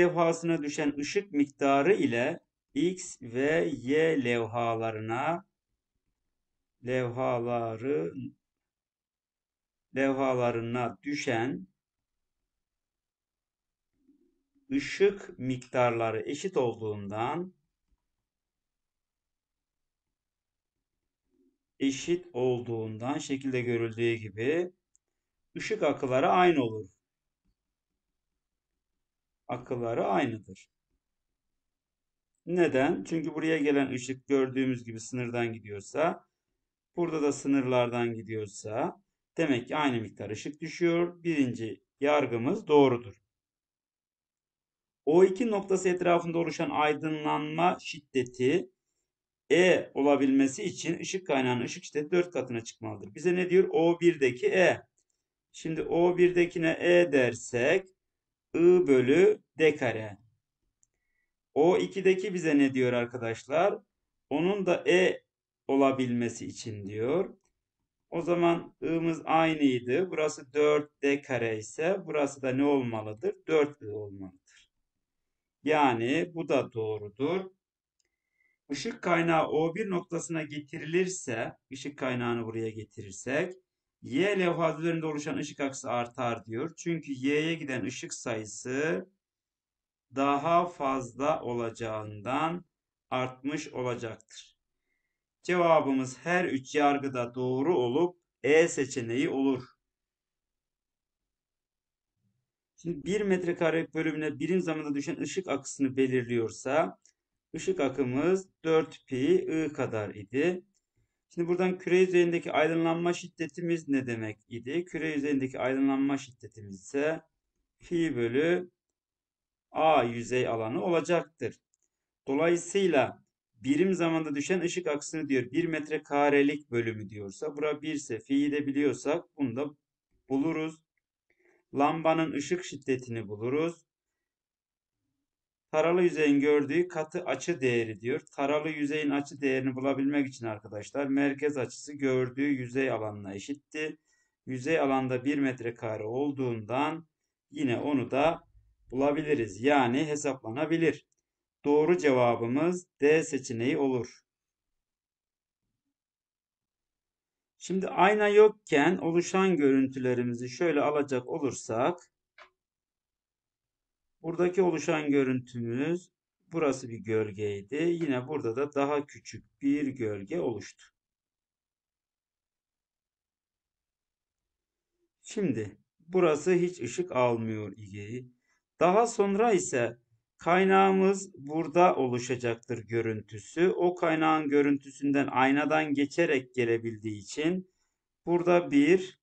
levhasına düşen ışık miktarı ile X ve Y levhalarına levhaları levhalarına düşen ışık miktarları eşit olduğundan eşit olduğundan şekilde görüldüğü gibi ışık akıları aynı olur akılları aynıdır. Neden? Çünkü buraya gelen ışık gördüğümüz gibi sınırdan gidiyorsa, burada da sınırlardan gidiyorsa demek ki aynı miktar ışık düşüyor. Birinci yargımız doğrudur. o iki noktası etrafında oluşan aydınlanma şiddeti E olabilmesi için ışık kaynağının ışık şiddeti 4 katına çıkmalıdır. Bize ne diyor? O1'deki E. Şimdi O1'dekine E dersek I bölü D kare. O 2'deki bize ne diyor arkadaşlar? Onun da E olabilmesi için diyor. O zaman I'mız aynıydı. Burası 4D kare ise burası da ne olmalıdır? 4I olmalıdır. Yani bu da doğrudur. Işık kaynağı O1 noktasına getirilirse, ışık kaynağını buraya getirirsek Y levhası üzerinde oluşan ışık aksı artar diyor. Çünkü Y'ye giden ışık sayısı daha fazla olacağından artmış olacaktır. Cevabımız her üç yargıda doğru olup E seçeneği olur. Şimdi 1 metrekare bölümüne birim zamanda düşen ışık akısını belirliyorsa ışık akımız 4 pi i kadar idi. Şimdi buradan küre üzerindeki aydınlanma şiddetimiz ne demek idi? Küre üzerindeki aydınlanma şiddetimiz ise pi bölü a yüzey alanı olacaktır. Dolayısıyla birim zamanda düşen ışık aksını diyor 1 metre karelik bölümü diyorsa bura 1 ise fi'yi de biliyorsak bunu da buluruz. Lambanın ışık şiddetini buluruz. Taralı yüzeyin gördüğü katı açı değeri diyor. Taralı yüzeyin açı değerini bulabilmek için arkadaşlar merkez açısı gördüğü yüzey alanına eşitti. Yüzey alanda 1 metrekare olduğundan yine onu da bulabiliriz. Yani hesaplanabilir. Doğru cevabımız D seçeneği olur. Şimdi ayna yokken oluşan görüntülerimizi şöyle alacak olursak Buradaki oluşan görüntümüz burası bir gölgeydi. Yine burada da daha küçük bir gölge oluştu. Şimdi burası hiç ışık almıyor ilgeyi. Daha sonra ise kaynağımız burada oluşacaktır görüntüsü. O kaynağın görüntüsünden aynadan geçerek gelebildiği için burada bir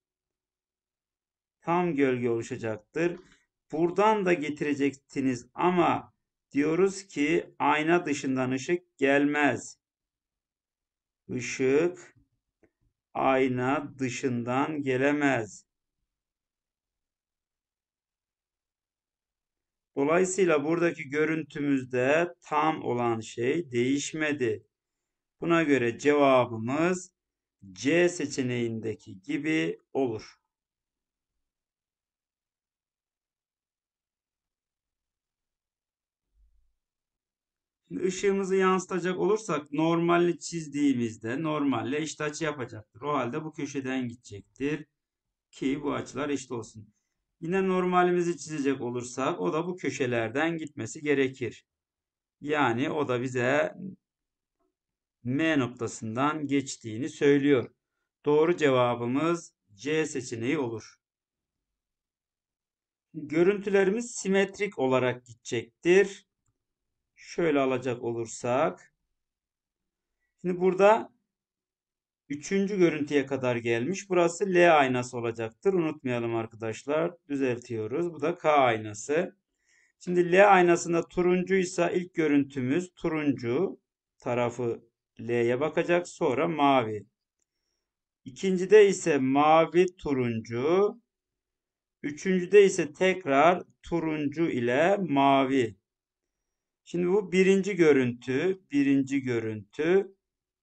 tam gölge oluşacaktır. Buradan da getirecektiniz ama diyoruz ki ayna dışından ışık gelmez. Işık ayna dışından gelemez. Dolayısıyla buradaki görüntümüzde tam olan şey değişmedi. Buna göre cevabımız C seçeneğindeki gibi olur. ışığımızı yansıtacak olursak normalle çizdiğimizde normalle eşit açı yapacaktır. O halde bu köşeden gidecektir ki bu açılar eşit olsun. Yine normalimizi çizecek olursak o da bu köşelerden gitmesi gerekir. Yani o da bize M noktasından geçtiğini söylüyor. Doğru cevabımız C seçeneği olur. Görüntülerimiz simetrik olarak gidecektir şöyle alacak olursak. Şimdi burada üçüncü görüntüye kadar gelmiş. Burası L aynası olacaktır. Unutmayalım arkadaşlar. Düzeltiyoruz. Bu da K aynası. Şimdi L aynasında turuncuysa ilk görüntümüz turuncu tarafı L'ye bakacak. Sonra mavi. İkincide ise mavi turuncu. Üçüncüde ise tekrar turuncu ile mavi Şimdi bu birinci görüntü, birinci görüntü,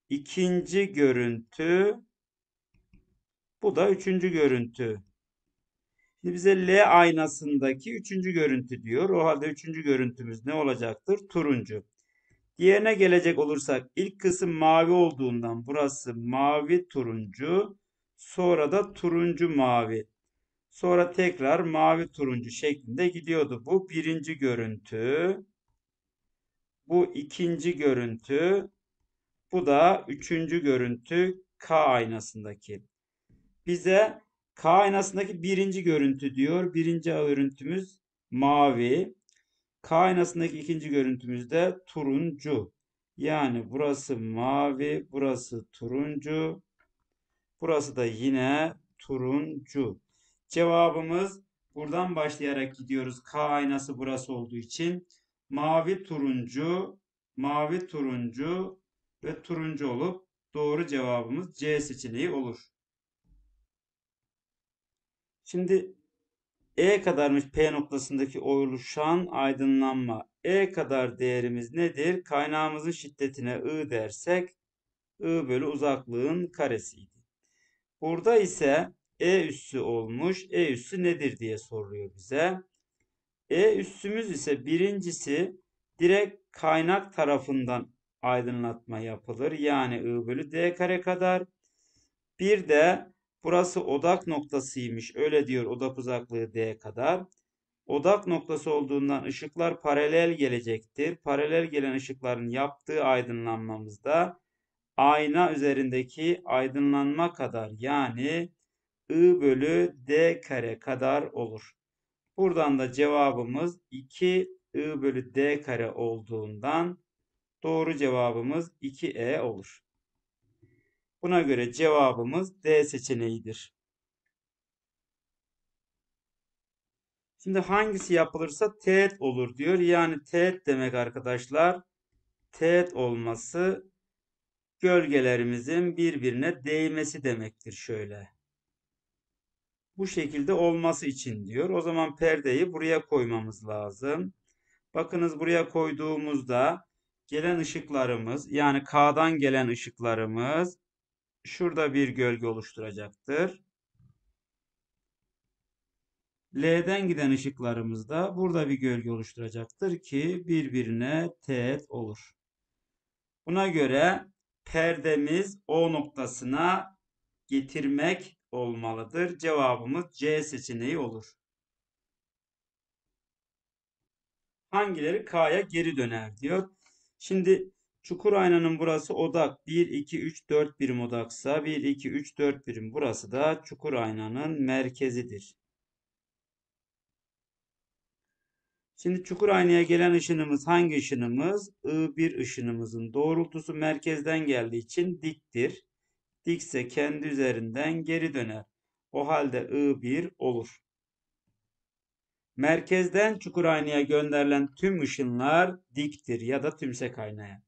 ikinci görüntü, bu da üçüncü görüntü. Şimdi bize L aynasındaki üçüncü görüntü diyor. O halde üçüncü görüntümüz ne olacaktır? Turuncu. Diğerine gelecek olursak ilk kısım mavi olduğundan burası mavi turuncu. Sonra da turuncu mavi. Sonra tekrar mavi turuncu şeklinde gidiyordu. Bu birinci görüntü. Bu ikinci görüntü. Bu da üçüncü görüntü K aynasındaki. Bize K aynasındaki birinci görüntü diyor. Birinci görüntümüz mavi. K aynasındaki ikinci görüntümüz de turuncu. Yani burası mavi, burası turuncu. Burası da yine turuncu. Cevabımız buradan başlayarak gidiyoruz. K aynası burası olduğu için mavi turuncu, mavi turuncu ve turuncu olup doğru cevabımız C seçeneği olur. Şimdi E kadarmış P noktasındaki oluşan aydınlanma. E kadar değerimiz nedir? Kaynağımızın şiddetine I dersek I bölü uzaklığın karesiydi. Burada ise E üssü olmuş. E üssü nedir diye soruyor bize. E üstümüz ise birincisi direkt kaynak tarafından aydınlatma yapılır. Yani I bölü D kare kadar. Bir de burası odak noktasıymış. Öyle diyor odak uzaklığı D kadar. Odak noktası olduğundan ışıklar paralel gelecektir. Paralel gelen ışıkların yaptığı aydınlanmamızda ayna üzerindeki aydınlanma kadar yani I bölü D kare kadar olur. Buradan da cevabımız 2 i bölü d kare olduğundan doğru cevabımız 2e olur. Buna göre cevabımız D seçeneğidir. Şimdi hangisi yapılırsa teğet olur diyor. Yani teğet demek arkadaşlar teğet olması gölgelerimizin birbirine değmesi demektir şöyle bu şekilde olması için diyor. O zaman perdeyi buraya koymamız lazım. Bakınız buraya koyduğumuzda gelen ışıklarımız yani K'dan gelen ışıklarımız şurada bir gölge oluşturacaktır. L'den giden ışıklarımız da burada bir gölge oluşturacaktır ki birbirine teğet olur. Buna göre perdemiz O noktasına getirmek olmalıdır. Cevabımız C seçeneği olur. Hangileri K'ya geri döner diyor. Şimdi çukur aynanın burası odak. 1, 2, 3, 4 birim odaksa 1, 2, 3, 4 birim burası da çukur aynanın merkezidir. Şimdi çukur aynaya gelen ışınımız hangi ışınımız? I1 ışınımızın doğrultusu merkezden geldiği için diktir dikse kendi üzerinden geri döner. O halde I1 olur. Merkezden çukur aynaya gönderilen tüm ışınlar diktir ya da tümsek aynaya.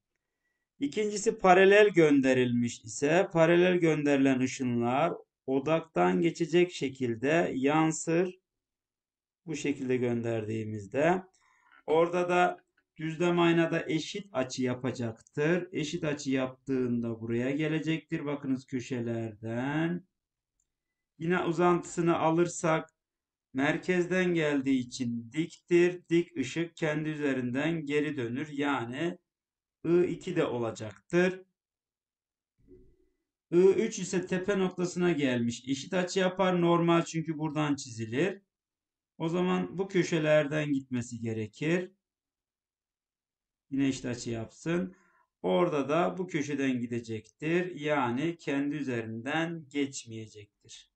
İkincisi paralel gönderilmiş ise paralel gönderilen ışınlar odaktan geçecek şekilde yansır. Bu şekilde gönderdiğimizde orada da Düzlem aynada eşit açı yapacaktır. Eşit açı yaptığında buraya gelecektir. Bakınız köşelerden. Yine uzantısını alırsak merkezden geldiği için diktir. Dik ışık kendi üzerinden geri dönür. Yani I2 de olacaktır. I3 ise tepe noktasına gelmiş. Eşit açı yapar normal çünkü buradan çizilir. O zaman bu köşelerden gitmesi gerekir. Yine eşit açı yapsın. Orada da bu köşeden gidecektir. Yani kendi üzerinden geçmeyecektir.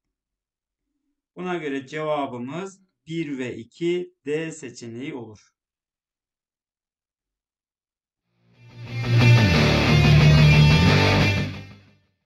Buna göre cevabımız 1 ve 2 D seçeneği olur.